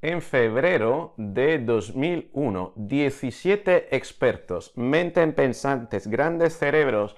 en febrero de 2001, 17 expertos, mentes pensantes, grandes cerebros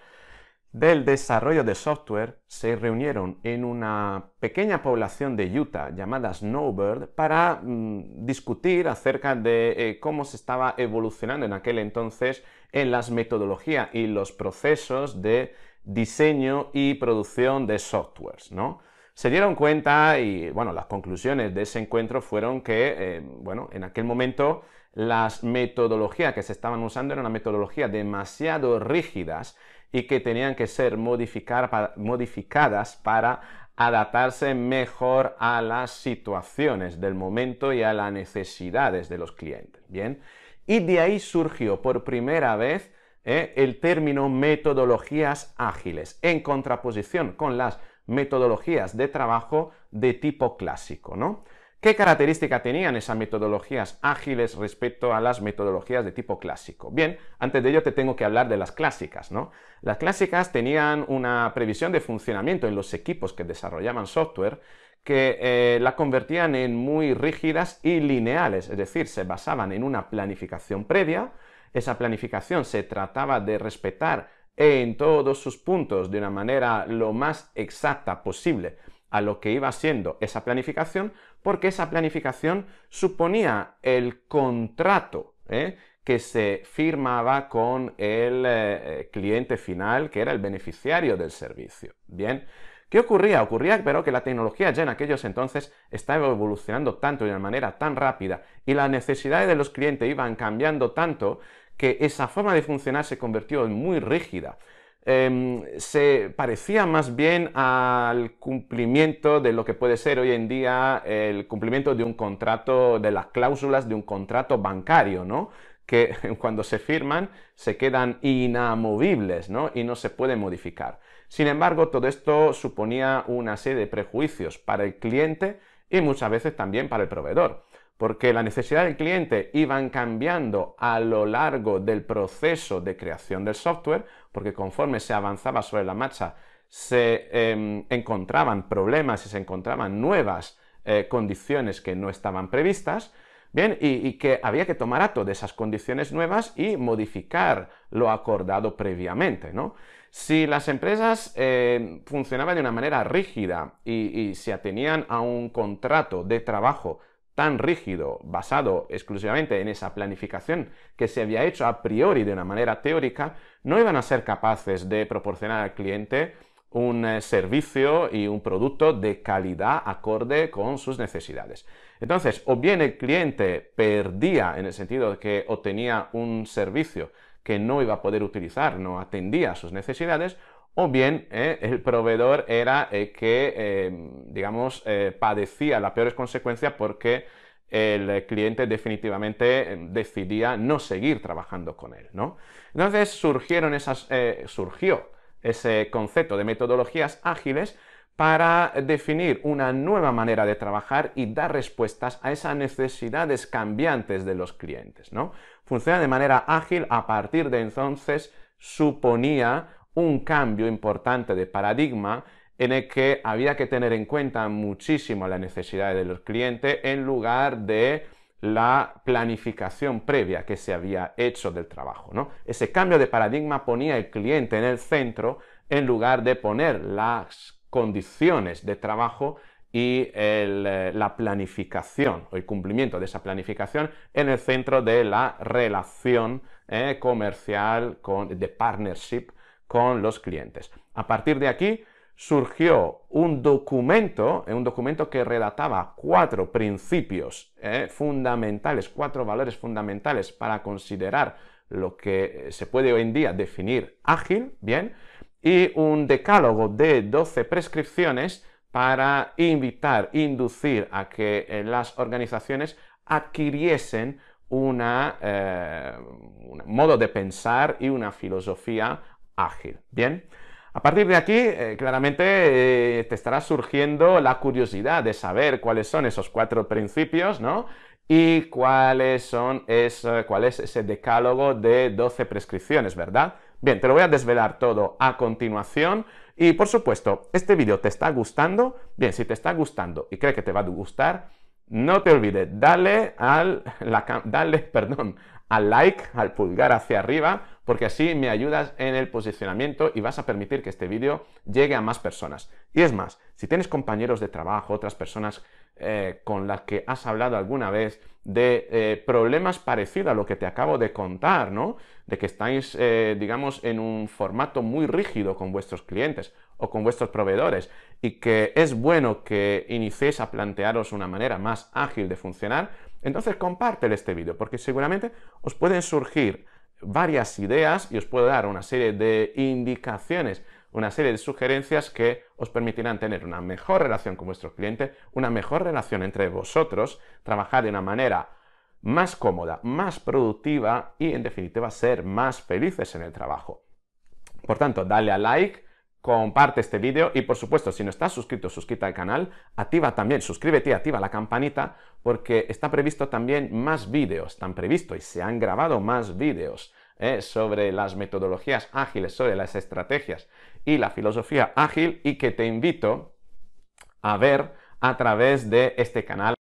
del desarrollo de software se reunieron en una pequeña población de Utah llamada Snowbird para mm, discutir acerca de eh, cómo se estaba evolucionando en aquel entonces en las metodologías y los procesos de diseño y producción de softwares, ¿no? Se dieron cuenta y, bueno, las conclusiones de ese encuentro fueron que, eh, bueno, en aquel momento las metodologías que se estaban usando eran una metodología demasiado rígidas y que tenían que ser modificadas para adaptarse mejor a las situaciones del momento y a las necesidades de los clientes. Bien, y de ahí surgió por primera vez eh, el término metodologías ágiles en contraposición con las metodologías de trabajo de tipo clásico, ¿no? ¿Qué característica tenían esas metodologías ágiles respecto a las metodologías de tipo clásico? Bien, antes de ello te tengo que hablar de las clásicas, ¿no? Las clásicas tenían una previsión de funcionamiento en los equipos que desarrollaban software que eh, la convertían en muy rígidas y lineales, es decir, se basaban en una planificación previa, esa planificación se trataba de respetar en todos sus puntos de una manera lo más exacta posible a lo que iba siendo esa planificación, porque esa planificación suponía el contrato ¿eh? que se firmaba con el eh, cliente final, que era el beneficiario del servicio. Bien, ¿qué ocurría? Ocurría, pero que la tecnología ya en aquellos entonces estaba evolucionando tanto de una manera tan rápida, y las necesidades de los clientes iban cambiando tanto, que esa forma de funcionar se convirtió en muy rígida. Em, se parecía más bien al cumplimiento de lo que puede ser hoy en día el cumplimiento de un contrato, de las cláusulas de un contrato bancario, ¿no? Que cuando se firman se quedan inamovibles, ¿no? Y no se pueden modificar. Sin embargo, todo esto suponía una serie de prejuicios para el cliente y muchas veces también para el proveedor porque la necesidad del cliente iban cambiando a lo largo del proceso de creación del software, porque conforme se avanzaba sobre la marcha se em, encontraban problemas y se encontraban nuevas eh, condiciones que no estaban previstas, bien, y, que había que tomar acto de esas condiciones nuevas y modificar lo acordado previamente, ¿no? Si las empresas eh, funcionaban de una manera rígida y se atenían a un contrato de trabajo tan rígido, basado exclusivamente en esa planificación que se había hecho a priori de una manera teórica, no iban a ser capaces de proporcionar al cliente un eh, servicio y un producto de calidad acorde con sus necesidades. Entonces, o bien el cliente perdía en el sentido de que obtenía un servicio que no iba a poder utilizar, no atendía a sus necesidades, o bien eh, el proveedor era el eh, que, em, digamos, eh, padecía las peores consecuencias porque el cliente definitivamente em, decidía no seguir trabajando con él, ¿no? Entonces surgieron esas, surgió ese concepto de metodologías ágiles para definir una nueva manera de trabajar y dar respuestas a esas necesidades cambiantes de los clientes, ¿no? Funciona de manera ágil, a partir de entonces suponía un cambio importante de paradigma en el que había que tener en cuenta muchísimo las necesidades de los clientes en lugar de la planificación previa que se había hecho del trabajo. ¿no? Ese cambio de paradigma ponía el cliente en el centro en lugar de poner las condiciones de trabajo y eh, la planificación o el cumplimiento de esa planificación en el centro de la relación eh, comercial de partnership con los clientes. A partir de aquí surgió un documento, eh, un documento que relataba cuatro principios eh, fundamentales, cuatro valores fundamentales para considerar lo que eh, se puede hoy en día definir ágil, bien, y un decálogo de 12 prescripciones para invitar, inducir a que las organizaciones adquiriesen un modo de pensar y una filosofía ágil. Bien. A partir de aquí, eh, claramente, eh, te estará surgiendo la curiosidad de saber cuáles son esos cuatro principios, ¿no? Y cuáles son eh, cuál es ese decálogo de 12 prescripciones, ¿verdad? Bien, te lo voy a desvelar todo a continuación. Y por supuesto, ¿este vídeo te está gustando? Bien, si te está gustando y cree que te va a gustar, no te olvides, dale al, perdón, al like, al pulgar hacia arriba, porque así me ayudas en el posicionamiento y vas a permitir que este vídeo llegue a más personas. Y es más, si tienes compañeros de trabajo, otras personas eh, con las que has hablado alguna vez de eh, problemas parecidos a lo que te acabo de contar, ¿no? De que estáis, eh, digamos, en un formato muy rígido con vuestros clientes o con vuestros proveedores y que es bueno que iniciéis a plantearos una manera más ágil de funcionar, entonces compártelo este vídeo porque seguramente os pueden surgir varias ideas y os puedo dar una serie de indicaciones, una serie de sugerencias que os permitirán tener una mejor relación con vuestro cliente, una mejor relación entre vosotros, trabajar de una manera más cómoda, más productiva y en definitiva ser más felices en el trabajo. Por tanto, dale a like, comparte este vídeo y por supuesto, si no estás suscrito, suscríbete al canal, activa también, suscríbete y activa la campanita porque está previsto también más vídeos, están previsto y se han grabado más vídeos ¿eh? sobre las metodologías ágiles, sobre las estrategias y la filosofía ágil y que te invito a ver a través de este canal